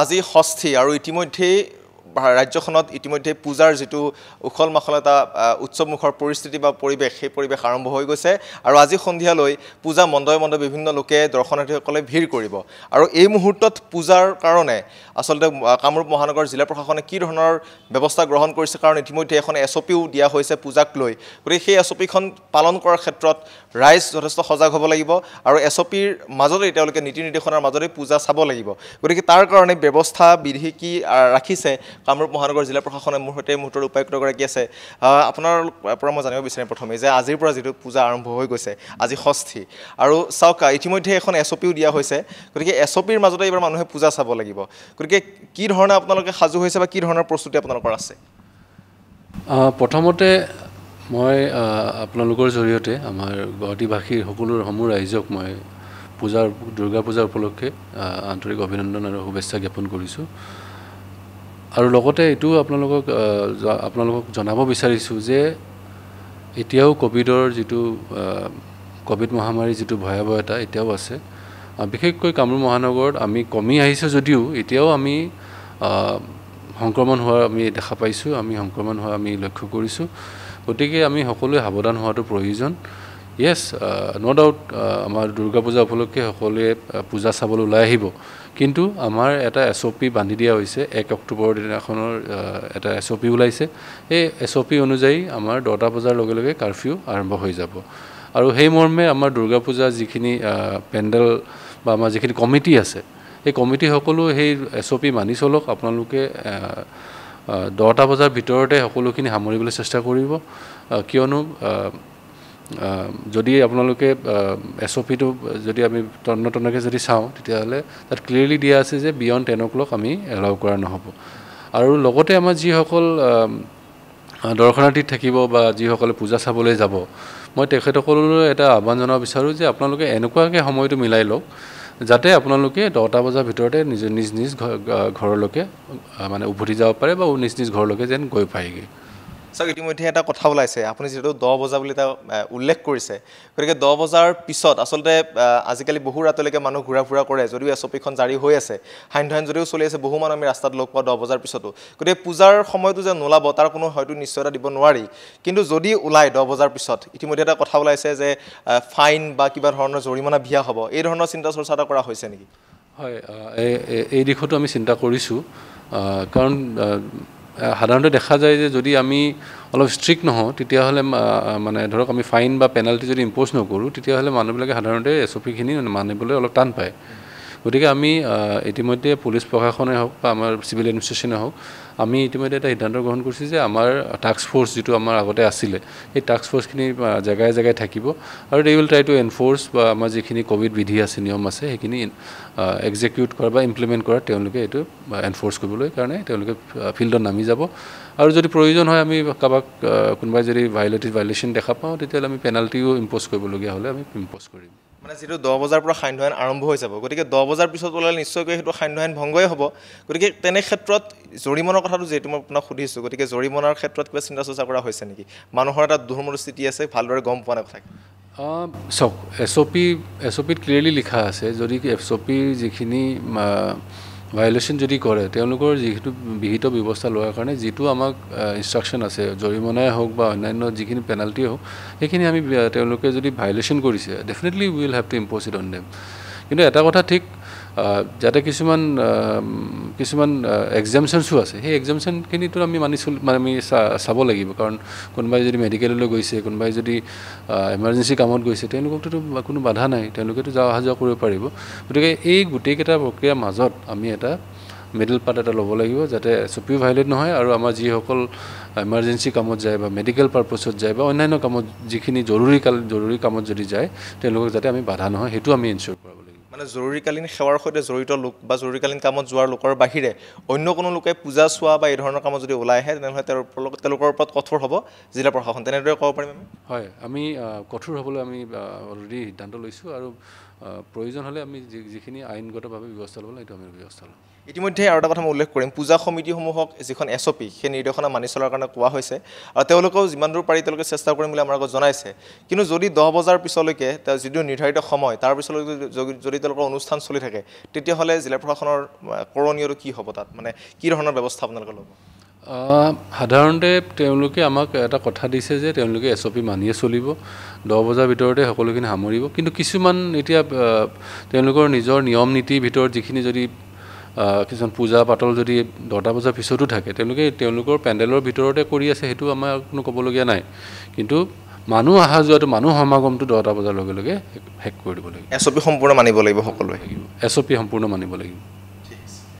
আজি ষষ্ঠী আৰু ইতিমধ্যেই ৰাজ্যখনত ইতিমধ্যে পূজাৰ যিটো উখল মাখল এটা উৎসৱমুখৰ পৰিস্থিতি বা পৰিৱেশ সেই পৰিৱেশ আৰম্ভ হৈ গৈছে আৰু আজি সন্ধিয়ালৈ পূজা মণ্ডপে মণ্ডপে বিভিন্ন লোকে দৰ্শনাৰ্থীসকলে ভিৰ কৰিব আৰু এই মুহূৰ্তত পূজাৰ কাৰণে আচলতে কামৰূপ মহানগৰ জিলা প্ৰশাসনে কি ধৰণৰ ব্যৱস্থা গ্ৰহণ কৰিছে কাৰণ ইতিমধ্যে এখন এছ অ' পিও দিয়া হৈছে পূজাক লৈ গতিকে সেই এছ অ' পিখন পালন কৰাৰ ক্ষেত্ৰত ৰাইজ যথেষ্ট সজাগ হ'ব লাগিব আৰু এছ অ' পিৰ মাজতেই তেওঁলোকে নীতি নিৰ্দেশনাৰ মাজতেই পূজা চাব লাগিব গতিকে তাৰ কাৰণে ব্যৱস্থা বিধি কি ৰাখিছে কামৰূপ মহানগৰ জিলা প্ৰশাসনে মোৰ সৈতে মুহূৰ্তৰ উপায়ুক্তগৰাকী আছে আপোনাৰ পৰা মই জানিব বিচাৰিম প্ৰথমে যে আজিৰ পৰা যিটো পূজা আৰম্ভ হৈ গৈছে আজি ষষ্ঠী আৰু চাওক ইতিমধ্যে এখন এছ অ' পিও দিয়া হৈছে গতিকে এছ অ' পিৰ মাজতে এইবাৰ মানুহে পূজা চাব লাগিব গতিকে কি ধৰণে আপোনালোকে সাজু হৈছে বা কি ধৰণৰ প্ৰস্তুতি আপোনালোকৰ আছে প্ৰথমতে মই আপোনালোকৰ জৰিয়তে আমাৰ গুৱাহাটীবাসীৰ সকলো সমূহ ৰাইজক মই পূজাৰ দুৰ্গা পূজা উপলক্ষে আন্তৰিক অভিনন্দন আৰু শুভেচ্ছা জ্ঞাপন কৰিছোঁ আৰু লগতে এইটো আপোনালোকক আপোনালোকক জনাব বিচাৰিছোঁ যে এতিয়াও ক'ভিডৰ যিটো ক'ভিড মহামাৰীৰ যিটো ভয়াৱহতা এতিয়াও আছে বিশেষকৈ কামৰূপ মহানগৰত আমি কমি আহিছোঁ যদিও এতিয়াও আমি সংক্ৰমণ হোৱা আমি দেখা পাইছোঁ আমি সংক্ৰমণ হোৱা আমি লক্ষ্য কৰিছোঁ গতিকে আমি সকলোৱে সাৱধান হোৱাটো প্ৰয়োজন য়েছ ন' ডাউট আমাৰ দুৰ্গা পূজা উপলক্ষে সকলোৱে uh, পূজা চাবলৈ ওলাই আহিব কিন্তু আমাৰ এটা এছ অ' পি বান্ধি দিয়া হৈছে এক অক্টোবৰ দিনাখনৰ uh, এটা এছ অ' পি ওলাইছে সেই এছ অ' পি অনুযায়ী আমাৰ দহটা বজাৰ লগে লগে কাৰ্ফিউ আৰম্ভ হৈ যাব আৰু সেই মৰ্মে আমাৰ দুৰ্গা পূজা যিখিনি uh, পেণ্ডেল বা আমাৰ যিখিনি কমিটি আছে সেই কমিটিসকলেও সেই এছ অ' পি মানি চলক আপোনালোকে দহটা বজাৰ ভিতৰতে সকলোখিনি সামৰিবলৈ চেষ্টা কৰিব কিয়নো যদি আপোনালোকে এছ অ' পিটো যদি আমি তন্ন তন্নকৈ যদি চাওঁ তেতিয়াহ'লে তাত ক্লিয়াৰলি দিয়া আছে যে বিয়ণ্ড টেন অ' ক্লক আমি এলাউ কৰা নহ'ব আৰু লগতে আমাৰ যিসকল দৰ্শনাৰ্থী থাকিব বা যিসকলে পূজা চাবলৈ যাব মই তেখেতসকললৈ এটা আহ্বান জনাব বিচাৰোঁ যে আপোনালোকে এনেকুৱাকৈ সময়টো মিলাই লওক যাতে আপোনালোকে দহটা বজাৰ ভিতৰতে নিজ নিজ নিজ ঘৰলৈকে মানে উভতি যাব পাৰে বা নিজ নিজ ঘৰলৈকে যেন গৈ পায়গৈ চাওক ইতিমধ্যে এটা কথা ওলাইছে আপুনি যিহেতু দহ বজা বুলি এটা উল্লেখ কৰিছে গতিকে দহ বজাৰ পিছত আচলতে আজিকালি বহু ৰাতিলৈকে মানুহ ঘূৰা ফুৰা কৰে যদিও এছ অপিখন জাৰি হৈ আছে সান্ধ্যান যদিও চলি আছে বহু মানুহ আমি ৰাস্তাত লগ পাওঁ দহ বজাৰ পিছতো গতিকে পূজাৰ সময়টো যে নোলাব তাৰ কোনো হয়তো নিশ্চয়তা দিব নোৱাৰি কিন্তু যদি ওলায় দহ বজাৰ পিছত ইতিমধ্যে এটা কথা ওলাইছে যে ফাইন বা কিবা ধৰণৰ জৰিমনা বিয়া হ'ব এই ধৰণৰ চিন্তা চৰ্চা এটা কৰা হৈছে নেকি হয় এই দিশতো আমি চিন্তা কৰিছোঁ কাৰণ সাধাৰণতে দেখা যায় যে যদি আমি অলপ ষ্ট্ৰিক্ট নহওঁ তেতিয়াহ'লে মানে ধৰক আমি ফাইন বা পেনাল্টি যদি ইম্প'জ নকৰোঁ তেতিয়াহ'লে মানুহবিলাকে সাধাৰণতে এছ অ' পিখিনি মানিবলৈ অলপ টান পায় গতিকে আমি ইতিমধ্যে পুলিচ প্ৰশাসনে হওক বা আমাৰ চিভিল এডমিনিষ্ট্ৰেশ্যনে হওক আমি ইতিমধ্যে এটা সিদ্ধান্ত গ্ৰহণ কৰিছোঁ যে আমাৰ টাস্ক ফ'ৰ্চ যিটো আমাৰ আগতে আছিলে সেই টাস্ক ফ'ৰ্চখিনি জেগাই জেগাই থাকিব আৰু they will try to enforce বা আমাৰ যিখিনি ক'ভিড বিধি আছে নিয়ম আছে সেইখিনি এক্সিকিউট কৰা বা ইমপ্লিমেণ্ট কৰা তেওঁলোকে এইটো এনফ'ৰ্চ কৰিবলৈ কাৰণে তেওঁলোকে ফিল্ডত নামি যাব আৰু যদি প্ৰয়োজন হয় আমি কাৰোবাক কোনোবাই যদি ভায়লেটিভ ভায়লেশ্যন দেখা পাওঁ তেতিয়াহ'লে আমি পেনাল্টিও ইম্প'জ কৰিবলগীয়া হ'লে আমি ইম্প'জ কৰিম মানে যিটো দহ বজাৰ পৰা সান্ধ্য আৰম্ভ হৈ যাব গতিকে দহ বজাৰ পিছত ওলালে নিশ্চয়কৈ সেইটো সান্ধ্য আইন ভংগই হ'ব গতিকে তেনে ক্ষেত্ৰত জৰিমনাৰ কথাটো যিহেতু মই আপোনাক সুধিছোঁ গতিকে জৰিমনাৰ ক্ষেত্ৰত কিবা চিন্তা চৰ্চা কৰা হৈছে নেকি মানুহৰ এটা দুৰ্মস্থিতি আছে ভালদৰে গম পোৱা নাই কথা চাওক এছ অ' পি এছ অ' পিত ক্লিয়াৰলি লিখা আছে যদি এছ অ' পিৰ যিখিনি ভায়লেশ্যন যদি কৰে তেওঁলোকৰ যিহেতু বিহিত ব্যৱস্থা লোৱাৰ কাৰণে যিটো আমাক ইনষ্ট্ৰাকশ্যন আছে জৰিমনাই হওক বা অন্যান্য যিখিনি পেনাল্টিয়ে হওক সেইখিনি আমি তেওঁলোকে যদি ভায়লেশ্যন কৰিছে definitely will have to impose it on them কিন্তু এটা কথা ঠিক যাতে কিছুমান কিছুমান একজামশ্যনছো আছে সেই একজামশ্যনখিনিতো আমি মানি চল মানে আমি চাব লাগিব কাৰণ কোনোবাই যদি মেডিকেললৈ গৈছে কোনোবাই যদি এমাৰ্জেঞ্চি কামত গৈছে তেওঁলোককতো কোনো বাধা নাই তেওঁলোকেতো যা অহা যোৱা কৰিব পাৰিব গতিকে এই গোটেইকেইটা প্ৰক্ৰিয়াৰ মাজত আমি এটা মিডল পাৰ্ট এটা ল'ব লাগিব যাতে চুপিও ভাইলেট নহয় আৰু আমাৰ যিসকল এমাৰ্জেঞ্চি কামত যায় বা মেডিকেল পাৰ্পাছত যায় বা অন্যান্য কামত যিখিনি জৰুৰীকাল জৰুৰী কামত যদি যায় তেওঁলোকক যাতে আমি বাধা নহয় সেইটো আমি ইনচিয়'ৰ কৰোঁ মানে জৰুৰীকালীন সেৱাৰ সৈতে জড়িত লোক বা জৰুৰীকালীন কামত যোৱাৰ লোকৰ বাহিৰে অন্য কোনো লোকে পূজা চোৱা বা এই ধৰণৰ কামত যদি ওলাই আহে তেনেহ'লে তেওঁলোকৰ তেওঁলোকৰ ওপৰত কঠোৰ হ'ব জিলা প্ৰশাসন তেনেদৰে ক'ব পাৰিম আমি হয় আমি কঠোৰ হ'বলৈ আমি অলৰেডি সিদ্ধান্ত লৈছোঁ আৰু প্ৰয়োজন হ'লে আমি যিখিনি আইনগতভাৱে ব্যৱস্থা ল'ব লাগে সেইটো আমি ব্যৱস্থা ল'ম ইতিমধ্যে আৰু এটা কথা মই উল্লেখ কৰিম পূজা সমিতিসমূহক যিখন এছ অ' পি সেই নিৰ্দেশনা মানি চলাৰ কাৰণে কোৱা হৈছে আৰু তেওঁলোকেও যিমান দূৰ পাৰি তেওঁলোকে চেষ্টা কৰিম বুলি আমাৰ আগত জনাইছে কিন্তু যদি দহ বজাৰ পিছলৈকে তেওঁ যিটো নিৰ্ধাৰিত সময় তাৰ পিছলৈকে যদি তেওঁলোকৰ অনুষ্ঠান চলি থাকে তেতিয়াহ'লে জিলা প্ৰশাসনৰ কৰণীয়টো কি হ'ব তাত মানে কি ধৰণৰ ব্যৱস্থা আপোনালোকে ল'ব সাধাৰণতে তেওঁলোকে আমাক এটা কথা দিছে যে তেওঁলোকে এছ অ' পি মানিয়ে চলিব দহ বজাৰ ভিতৰতে সকলোখিনি সামৰিব কিন্তু কিছুমান এতিয়া তেওঁলোকৰ নিজৰ নিয়ম নীতিৰ ভিতৰত যিখিনি যদি কিছুমান পূজা পাতল যদি দহটা বজাৰ পিছতো থাকে তেওঁলোকে তেওঁলোকৰ পেণ্ডেলৰ ভিতৰতে কৰি আছে সেইটো আমাৰ কোনো ক'বলগীয়া নাই কিন্তু মানুহ অহা যোৱাটো মানুহ সমাগমটো দহটা বজাৰ লগে লগে শেষ কৰি দিব লাগিব এছ অ পি সম্পূৰ্ণ মানিব লাগিব সকলোৱে এছ অ পি সম্পূৰ্ণ মানিব লাগিব